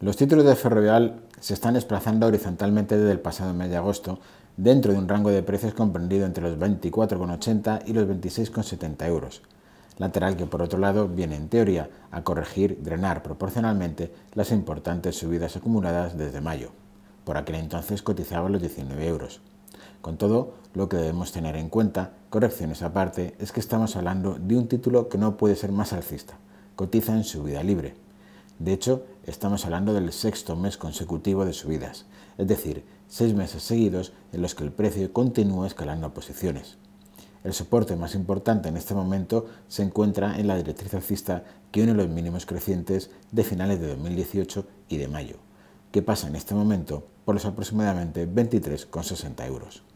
Los títulos de Ferrovial se están desplazando horizontalmente desde el pasado mes de agosto dentro de un rango de precios comprendido entre los 24,80 y los 26,70 euros. Lateral que por otro lado viene en teoría a corregir, drenar proporcionalmente las importantes subidas acumuladas desde mayo. Por aquel entonces cotizaba los 19 euros. Con todo, lo que debemos tener en cuenta, correcciones aparte, es que estamos hablando de un título que no puede ser más alcista. Cotiza en subida libre. De hecho, Estamos hablando del sexto mes consecutivo de subidas, es decir, seis meses seguidos en los que el precio continúa escalando a posiciones. El soporte más importante en este momento se encuentra en la directriz alcista que une los mínimos crecientes de finales de 2018 y de mayo, que pasa en este momento por los aproximadamente 23,60 euros.